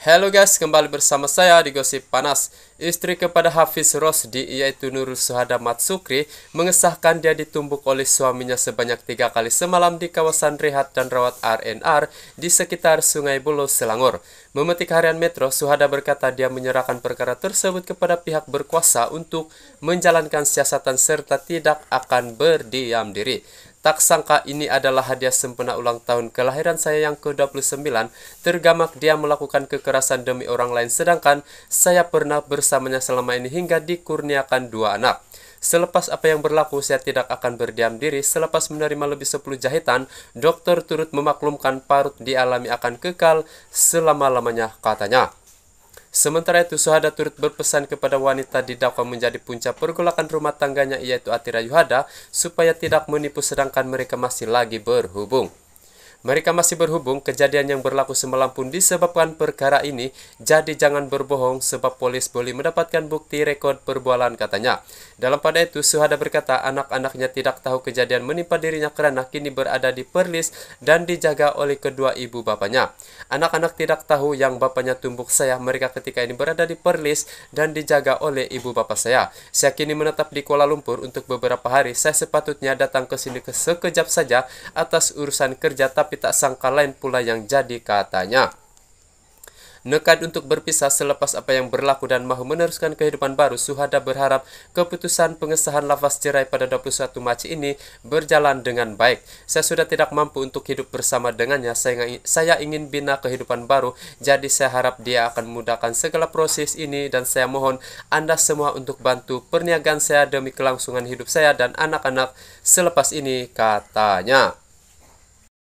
Halo guys, kembali bersama saya di Gosip Panas. Istri kepada Hafiz Rosdi, yaitu Nurul Suhada Matsukri, mengesahkan dia ditumbuk oleh suaminya sebanyak tiga kali semalam di kawasan Rehat dan Rawat RNR di sekitar Sungai Buloh, Selangor. Memetik harian Metro, Suhada berkata dia menyerahkan perkara tersebut kepada pihak berkuasa untuk menjalankan siasatan serta tidak akan berdiam diri. Tak sangka ini adalah hadiah sempena ulang tahun kelahiran saya yang ke-29. Tergamak dia melakukan kekerasan demi orang lain sedangkan saya pernah bersamanya selama ini hingga dikurniakan dua anak. Selepas apa yang berlaku, saya tidak akan berdiam diri. Selepas menerima lebih 10 jahitan, dokter turut memaklumkan parut dialami akan kekal selama-lamanya katanya. Sementara itu, Suhada turut berpesan kepada wanita didakwa menjadi puncak pergolakan rumah tangganya yaitu Atira Yuhada supaya tidak menipu sedangkan mereka masih lagi berhubung. Mereka masih berhubung kejadian yang berlaku semalam pun disebabkan perkara ini, jadi jangan berbohong sebab polis boleh mendapatkan bukti rekod perbualan katanya. Dalam pada itu, Suhada berkata anak-anaknya tidak tahu kejadian menimpa dirinya karena kini berada di Perlis dan dijaga oleh kedua ibu bapaknya. Anak-anak tidak tahu yang bapaknya tumbuk saya mereka ketika ini berada di Perlis dan dijaga oleh ibu bapak saya. Saya kini menetap di Kuala Lumpur untuk beberapa hari. Saya sepatutnya datang ke sini sekejap saja atas urusan kerja tapi tetapi tak sangka lain pula yang jadi katanya. Nekat untuk berpisah selepas apa yang berlaku dan mahu meneruskan kehidupan baru, Suhada berharap keputusan pengesahan lafaz cerai pada 21 Mac ini berjalan dengan baik. Saya sudah tidak mampu untuk hidup bersama dengannya, saya ingin bina kehidupan baru, jadi saya harap dia akan memudahkan segala proses ini dan saya mohon Anda semua untuk bantu perniagaan saya demi kelangsungan hidup saya dan anak-anak selepas ini, katanya.